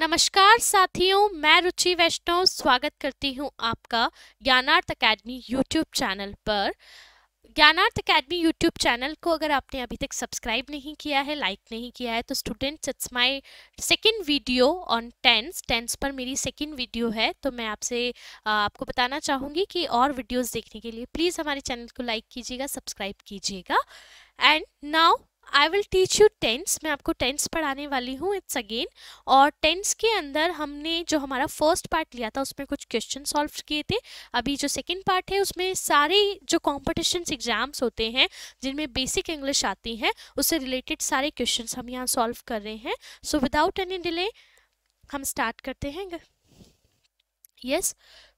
नमस्कार साथियों मैं रुचि वैष्णव स्वागत करती हूं आपका ज्ञानार्थ अकेडमी यूट्यूब चैनल पर ज्ञानार्थ अकेडमी यूट्यूब चैनल को अगर आपने अभी तक सब्सक्राइब नहीं किया है लाइक नहीं किया है तो students it's my second video on tense tense पर मेरी सेकंड वीडियो है तो मैं आपसे आपको बताना चाहूँगी कि और वीडियोज़ देखने के लिए प्लीज़ हमारे चैनल को लाइक कीजिएगा सब्सक्राइब कीजिएगा and now I will teach you tense मैं आपको टेंस पढ़ाने वाली हूँ इट्स अगेन और टेंस के अंदर हमने जो हमारा फर्स्ट पार्ट लिया था उसमें कुछ क्वेश्चन सॉल्व किए थे अभी जो सेकेंड पार्ट है उसमें सारे जो कॉम्पिटिशन एग्जाम्स होते हैं जिनमें बेसिक इंग्लिश आती है उससे रिलेटेड सारे क्वेश्चन हम यहाँ सॉल्व कर रहे हैं सो विदाउट एनी डिले हम स्टार्ट करते हैं यस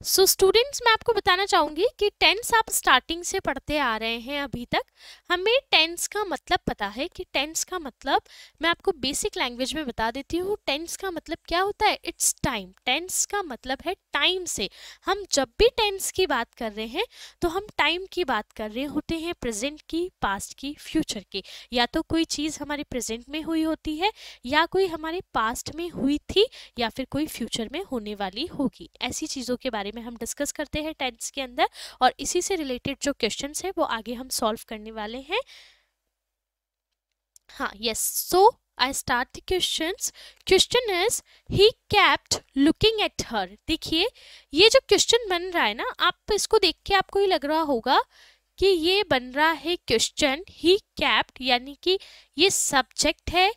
सो स्टूडेंट्स मैं आपको बताना चाहूँगी कि टेंस आप स्टार्टिंग से पढ़ते आ रहे हैं अभी तक हमें टेंस का मतलब पता है कि टेंस का मतलब मैं आपको बेसिक लैंग्वेज में बता देती हूँ टेंस का मतलब क्या होता है इट्स टाइम टेंस का मतलब है टाइम से हम जब भी टेंस की बात कर रहे हैं तो हम टाइम की बात कर रहे होते हैं प्रेजेंट की पास्ट की फ्यूचर की या तो कोई चीज़ हमारे प्रेजेंट में हुई होती है या कोई हमारे पास्ट में हुई थी या फिर कोई फ्यूचर में होने वाली होगी ऐसी चीज़ों के बारे में हम डिस्कस करते हैं टेंथ के अंदर और इसी से रिलेटेड जो क्वेश्चन है वो आगे हम सॉल्व करने वाले हैं हाँ yes so I start the questions question is he kept looking at her देखिए ये जो क्वेश्चन बन रहा है ना आप इसको देख के आपको ये लग रहा होगा कि ये बन रहा है क्वेश्चन ही कैप्ट यानी कि ये सब्जेक्ट है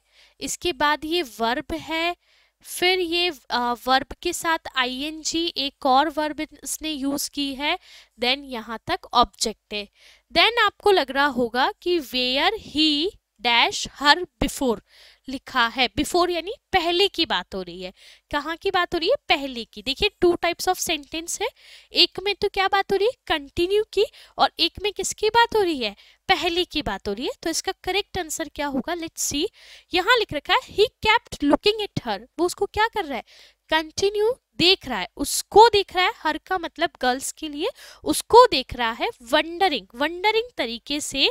इसके बाद ये वर्ब है फिर ये वर्ब के साथ आईएनजी एक और वर्ब इसने यूज़ की है देन यहाँ तक ऑब्जेक्ट है देन आपको लग रहा होगा कि where he dash her before लिखा है बिफोर यानी पहले की बात हो रही है कहाँ की बात हो रही है पहले की देखिए टू टाइप्स ऑफ सेंटेंस है एक में तो क्या बात हो रही है कंटिन्यू की और एक में किसकी बात हो रही है पहले की बात हो रही है तो इसका करेक्ट आंसर क्या होगा लेट्स सी यहाँ लिख रखा है he kept looking at her वो उसको क्या कर रहा है कंटिन्यू देख रहा है उसको देख रहा है हर का मतलब गर्ल्स के लिए उसको देख रहा है वंडरिंग वंडरिंग तरीके से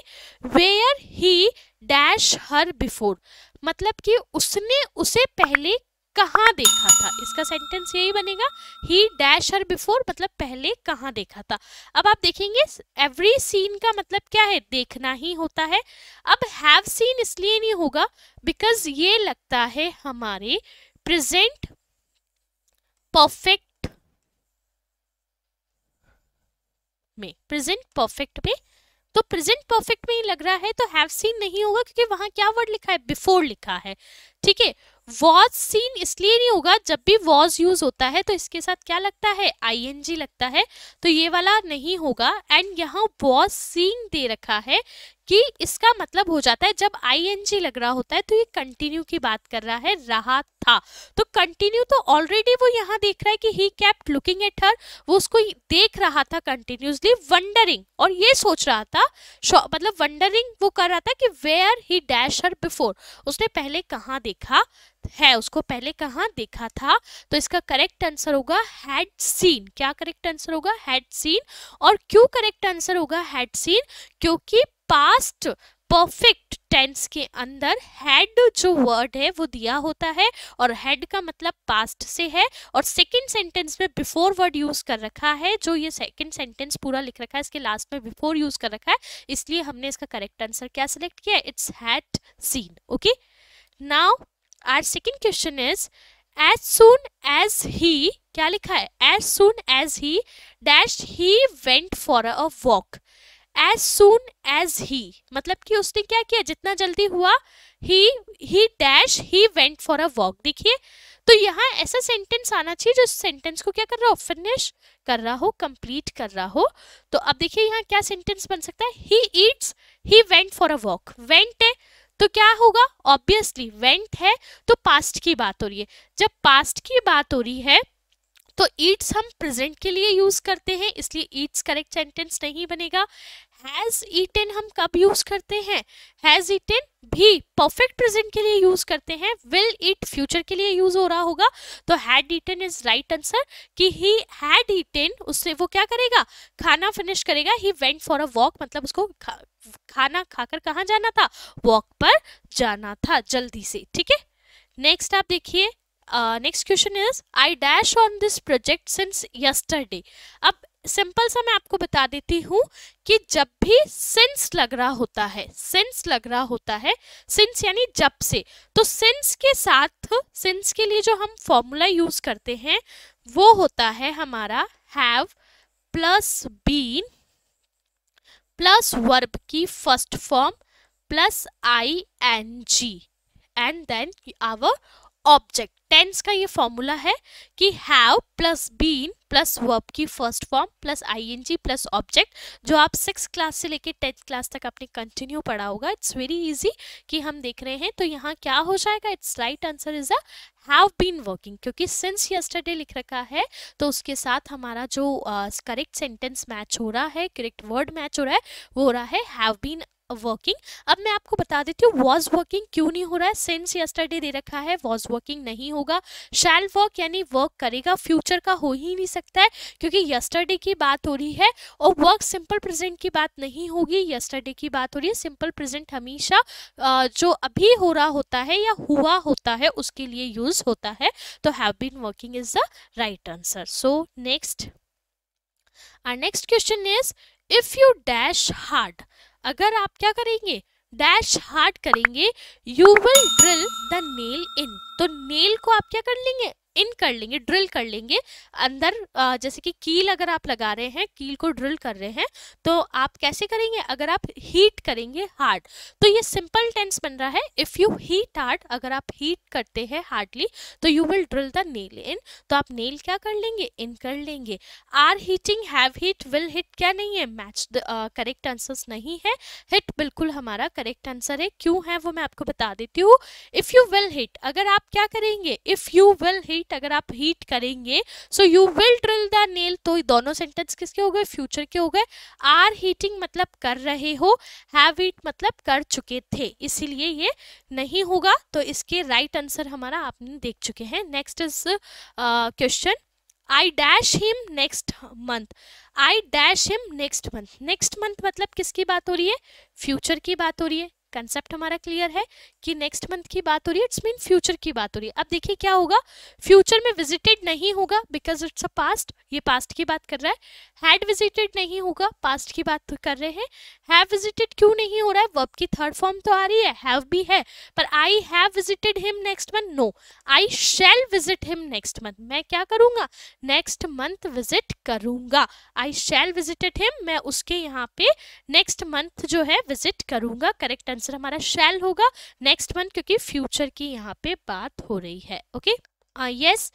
where he dash her before मतलब कि उसने उसे पहले कहाँ देखा था इसका सेंटेंस यही बनेगा ही डैश हर बिफोर मतलब पहले कहाँ देखा था अब आप देखेंगे एवरी सीन का मतलब क्या है देखना ही होता है अब हैव सीन इसलिए नहीं होगा बिकॉज ये लगता है हमारे प्रेजेंट परफेक्ट में प्रेजेंट परफेक्ट में तो प्रेजेंट परफेक्ट में ही लग रहा है तो हैव सीन नहीं होगा क्योंकि वहां क्या वर्ड लिखा है बिफोर लिखा है ठीक है वॉज सीन इसलिए नहीं होगा जब भी वॉज यूज होता है तो इसके साथ क्या लगता है आईएनजी लगता है तो ये वाला नहीं होगा एंड यहाँ वॉज सीन दे रखा है कि इसका मतलब हो जाता है जब आई लग रहा होता है तो ये कंटिन्यू की बात कर रहा है रहा था तो कंटिन्यू तो ऑलरेडी वो यहाँ देख रहा है कि he kept looking at her वो उसको देख रहा था कंटिन्यूसली वंडरिंग और ये सोच रहा था मतलब वंडरिंग वो कर रहा था कि where he dash her before उसने पहले कहाँ देखा है उसको पहले कहाँ देखा था तो इसका करेक्ट आंसर होगा हैड सीन क्या करेक्ट आंसर होगा हैड सीन और क्यों करेक्ट आंसर होगा हैड सीन क्योंकि पास्ट परफेक्ट टेंस के अंदर हैड जो वर्ड है वो दिया होता है और हेड का मतलब पास्ट से है और सेकंड सेंटेंस में बिफोर वर्ड यूज कर रखा है जो ये सेकंड सेंटेंस पूरा लिख रखा है इसके लास्ट में बिफोर यूज कर रखा है इसलिए हमने इसका करेक्ट आंसर क्या सिलेक्ट किया it's had seen okay now our second question is as soon as he क्या लिखा है as soon as he dash he went for a walk as soon as he मतलब कि उसने क्या किया जितना जल्दी हुआ he he dash he went for a walk देखिए तो यहाँ ऐसा सेंटेंस आना चाहिए जो सेंटेंस को क्या कर रहा हो फिनिश कर रहा हो कंप्लीट कर रहा हो तो अब देखिए यहाँ क्या सेंटेंस बन सकता है he eats he went for a walk went है तो क्या होगा ऑब्वियसली वेंट है तो पास्ट की बात हो रही है जब पास्ट की बात हो रही है तो ईट्स हम प्रेजेंट के लिए यूज करते हैं इसलिए ईट्स करेक्ट सेंटेंस नहीं बनेगा हैज ईटन हम कब यूज करते हैं हैज ईटन भी परफेक्ट प्रेजेंट के लिए यूज करते हैं विल ईट फ्यूचर के लिए यूज हो रहा होगा तो had eaten is right answer कि ही हैड ईटन उससे वो क्या करेगा खाना फिनिश करेगा he went for a walk मतलब उसको खा, खाना खाकर कहाँ जाना था वॉक पर जाना था जल्दी से ठीक है नेक्स्ट आप देखिए next question is I dash on this project since yesterday अब सिंपल सा मैं आपको बता देती हूँ कि जब भी सिंस लग रहा होता है सिंस लग रहा होता है सिंस यानी जब से तो सिंस के साथ सिंस के लिए जो हम फॉर्मूला यूज करते हैं वो होता है हमारा have plus been plus verb की first form plus I N G and then our object tense का ये फॉर्मूला है कि have plus been plus verb की first form plus ING plus object जो आप सिक्स क्लास से लेकर टेंथ क्लास तक आपने कंटिन्यू पढ़ा होगा इट्स वेरी इजी कि हम देख रहे हैं तो यहाँ क्या हो जाएगा it's right answer is a have been working क्योंकि सिंस यस्टरडे लिख रखा है तो उसके साथ हमारा जो करेक्ट सेंटेंस मैच हो रहा है करेक्ट वर्ड मैच हो रहा है वो हो रहा है हैव बीन वर्किंग अब मैं आपको बता देती हूँ वॉज वर्किंग क्यों नहीं हो रहा है सेंस यस्टरडे दे रखा है वॉज वर्किंग नहीं होगा शैल वर्क यानी वर्क करेगा फ्यूचर का हो ही नहीं सकता है क्योंकि यस्टरडे की बात हो रही है और वर्क सिंपल प्रेजेंट की बात नहीं होगी यस्टरडे की बात हो रही है सिंपल प्रेजेंट हमेशा जो अभी हो रहा होता है या हुआ होता है उसके लिए यूज होता है तो have been working is the right answer so next next question is if you dash hard अगर आप क्या करेंगे डैश हार्ड करेंगे you will drill the nail in तो नेल को आप क्या कर लेंगे इन कर लेंगे ड्रिल कर लेंगे अंदर जैसे कि कील अगर आप लगा रहे हैं कील को ड्रिल कर रहे हैं तो आप कैसे करेंगे अगर आप हीट करेंगे हार्ड तो ये सिंपल टेंस बन रहा है इफ़ यू हीट हार्ड अगर आप हीट करते हैं हार्डली तो you will drill the nail in तो आप नेल क्या कर लेंगे इन कर लेंगे are heating have heat will hit क्या नहीं है मैच करेक्ट आंसर्स नहीं है हिट बिल्कुल हमारा करेक्ट आंसर है क्यों है वो मैं आपको बता देती हूँ इफ़ यू विल हिट अगर आप क्या करेंगे if you will hit light अगर आप हीट करेंगे so you will drill the nail तो दोनों सेंटेंस किसके हो गए फ्यूचर के हो गए आर हीटिंग मतलब कर रहे हो हैव इट मतलब कर चुके थे इसीलिए ये नहीं होगा तो इसके राइट right आंसर हमारा आपने देख चुके हैं next is question I dash him next month I dash him next month next month मतलब किसकी बात हो रही है फ्यूचर की बात हो रही है कंसेप्ट हमारा क्लियर है कि नेक्स्ट मंथ की बात हो रही है इट्स मीन फ्यूचर की बात हो रही है अब देखिए क्या होगा फ्यूचर में विजिटेड नहीं होगा बिकॉज इट्स अ पास्ट ये पास्ट की बात कर रहा है हैड विजिटेड नहीं होगा पास्ट की बात तो कर रहे हैं हैव विजिटेड क्यों नहीं हो रहा है वर्ब की थर्ड फॉर्म तो आ रही है हैव भी है पर I have visited him next month no I shall visit him next month मैं क्या करूंगा नेक्स्ट मंथ विजिट करूंगा आई शेल विजिटेड हिम मैं उसके यहाँ पे नेक्स्ट मंथ जो है विजिट करूंगा करेक्ट आंसर हमारा शैल होगा नेक्स्ट वन क्योंकि फ्यूचर की यहाँ पे बात हो रही है okay yes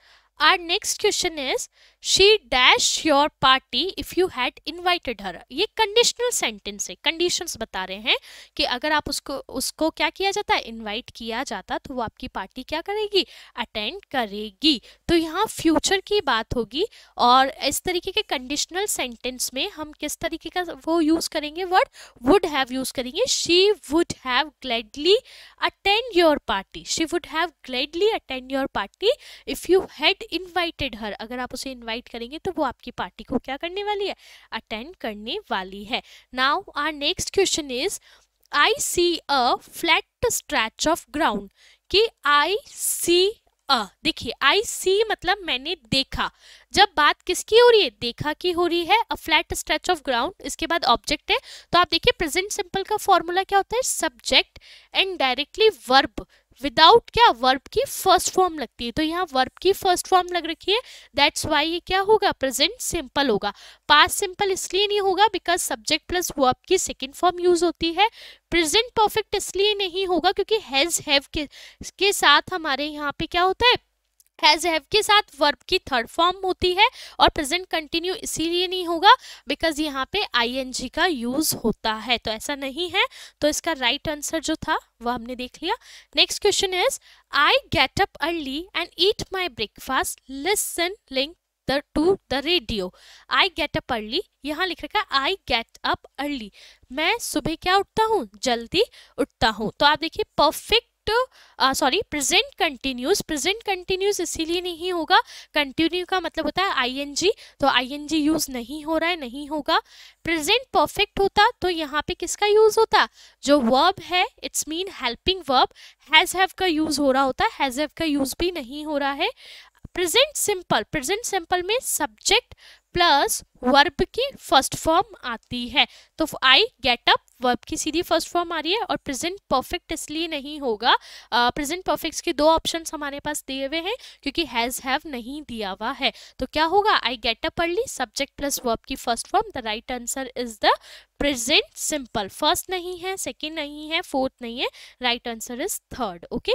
our next question is she dash your party if you had invited her ये कंडीशनल सेंटेंस है कंडीशंस बता रहे हैं कि अगर आप उसको उसको क्या किया जाता है इनवाइट किया जाता तो वो आपकी पार्टी क्या करेगी अटेंड करेगी तो यहाँ फ्यूचर की बात होगी और इस तरीके के कंडीशनल सेंटेंस में हम किस तरीके का वो यूज़ करेंगे वर्ड वुड हैव यूज़ करेंगे she would have gladly attend your party she would have gladly attend your party if you had invited her अगर आप उसे invite इनवाइट करेंगे तो वो आपकी पार्टी को क्या करने वाली है अटेंड करने वाली है now our next question is I see a flat stretch of ground कि आई सी अ देखिए आई सी मतलब मैंने देखा जब बात किसकी हो रही है देखा की हो रही है a flat stretch of ground इसके बाद ऑब्जेक्ट है तो आप देखिए प्रेजेंट सिंपल का फॉर्मूला क्या होता है subject and directly verb without क्या वर्ब की फर्स्ट फॉर्म लगती है तो यहाँ वर्ब की फर्स्ट फॉर्म लग रखी है दैट्स वाई ये क्या होगा प्रेजेंट सिंपल होगा पास सिंपल इसलिए नहीं होगा बिकॉज सब्जेक्ट प्लस वर्ब की सेकेंड फॉर्म यूज होती है प्रेजेंट परफेक्ट इसलिए नहीं होगा क्योंकि हैज हैव के, के साथ हमारे यहाँ पे क्या होता है हैज हैव के साथ वर्ब की थर्ड फॉर्म होती है और प्रेजेंट कंटिन्यू इसीलिए नहीं होगा बिकॉज यहाँ पे आई का यूज होता है तो ऐसा नहीं है तो इसका राइट right आंसर जो था वह हमने देख लिया next question is I get up early and eat my breakfast listen link the to the radio I get up early यहाँ लिख रखा आई गेट अप अर्ली मैं सुबह क्या उठता हूँ जल्दी उठता हूँ तो आप देखिए perfect present sorry present continuous present continuous इसीलिए नहीं होगा कंटिन्यू का मतलब होता है आईएनजी तो आईएनजी यूज नहीं हो रहा है नहीं होगा प्रेजेंट परफेक्ट होता तो यहाँ पे किसका यूज होता जो वर्ब है it's mean helping verb has have का यूज हो रहा होता हैज हैव का यूज भी नहीं हो रहा है प्रेजेंट सिंपल प्रेजेंट सिंपल में सब्जेक्ट प्लस वर्ब की फर्स्ट फॉर्म आती है तो आई गेट अप वर्ब की सीधी फर्स्ट फॉर्म आ रही है और प्रेजेंट परफेक्ट इसलिए नहीं होगा प्रेजेंट परफेक्ट के दो ऑप्शन हमारे पास दिए हुए हैं क्योंकि हैज़ हैव नहीं दिया हुआ है तो क्या होगा I get up early subject plus verb की first form the right answer is the present simple first नहीं है सेकेंड नहीं है फोर्थ नहीं है right answer is third okay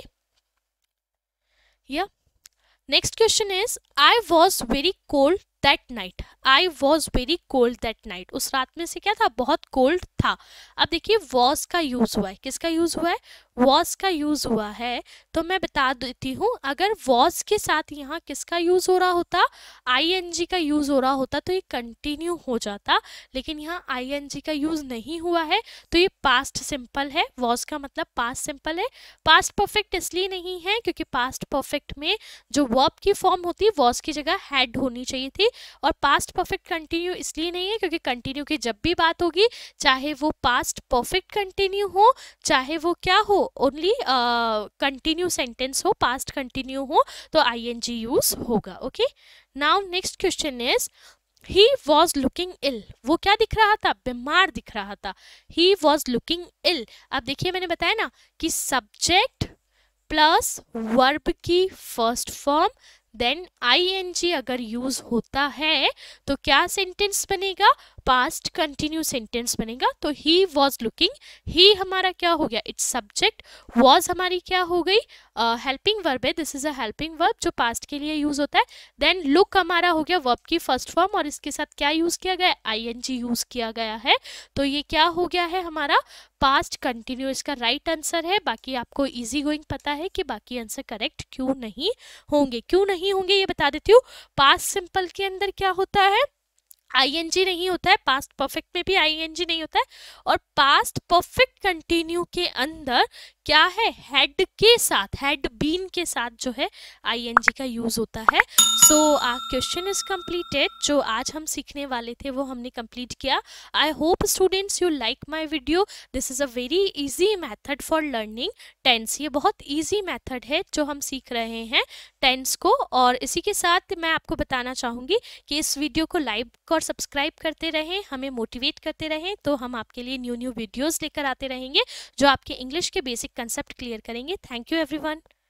या next question is I was very cold that night I was very cold that night उस रात में से क्या था बहुत कोल्ड था अब देखिए वॉज का यूज हुआ है किसका यूज हुआ है वॉज का यूज़ हुआ है तो मैं बता देती हूँ अगर वॉज के साथ यहाँ किसका यूज़ हो रहा होता आई का यूज़ हो रहा होता तो ये कंटिन्यू हो जाता लेकिन यहाँ आई का यूज़ नहीं हुआ है तो ये पास्ट सिंपल है वॉज का मतलब पास्ट सिंपल है पास्ट परफेक्ट इसलिए नहीं है क्योंकि पास्ट परफेक्ट में जो वर्ब की फॉर्म होती है वॉज की जगह हैड होनी चाहिए थी और पास्ट परफेक्ट कंटिन्यू इसलिए नहीं है क्योंकि कंटिन्यू की जब भी बात होगी चाहे वो पास्ट परफेक्ट कंटिन्यू हो चाहे वो क्या हो ओनली कंटिन्यू सेंटेंस हो पास्ट कंटिन्यू हो तो आई एन जी यूज होगा okay now next question is he was looking ill वो क्या दिख रहा था बीमार दिख रहा था ही वॉज लुकिंग इल अब देखिए मैंने बताया ना कि सब्जेक्ट प्लस वर्ब की first form then I N G अगर यूज होता है तो क्या सेंटेंस बनेगा पास्ट कंटिन्यू सेंटेंस बनेगा तो ही वॉज लुकिंग ही हमारा क्या हो गया इट्स सब्जेक्ट वॉज हमारी क्या हो गई हेल्पिंग वर्ब है दिस इज अल्पिंग वर्ब जो पास्ट के लिए यूज होता है देन लुक हमारा हो गया वर्ब की फर्स्ट फॉर्म और इसके साथ क्या यूज किया गया आई एन जी यूज किया गया है तो ये क्या हो गया है हमारा पास्ट कंटिन्यू इसका राइट right आंसर है बाकी आपको इजी गोइंग पता है कि बाकी आंसर करेक्ट क्यों नहीं होंगे क्यों नहीं होंगे ये बता देती हूँ पास्ट सिंपल के अंदर क्या होता है आईएनजी नहीं होता है पास्ट परफेक्ट में भी आईएनजी नहीं होता है और पास्ट परफेक्ट कंटिन्यू के अंदर क्या है हेड के साथ हेड बीन के साथ जो है आईएनजी का यूज होता है so ah question is completed जो आज हम सीखने वाले थे वो हमने कंप्लीट किया I hope students you like my video this is a very easy method for learning tense ये बहुत इजी मेथड है जो हम सीख रहे हैं टेंस को और इसी के साथ मैं आपको बताना चाहूँगी कि इस वीडियो को लाइक और सब्सक्राइब करते रहें हमें मोटिवेट करते रहें तो हम आपके लिए न्यू न्यू वीडियोज़ लेकर आते रहेंगे जो आपके इंग्लिश के बेसिक कंसेप्ट क्लियर करेंगे थैंक यू एवरी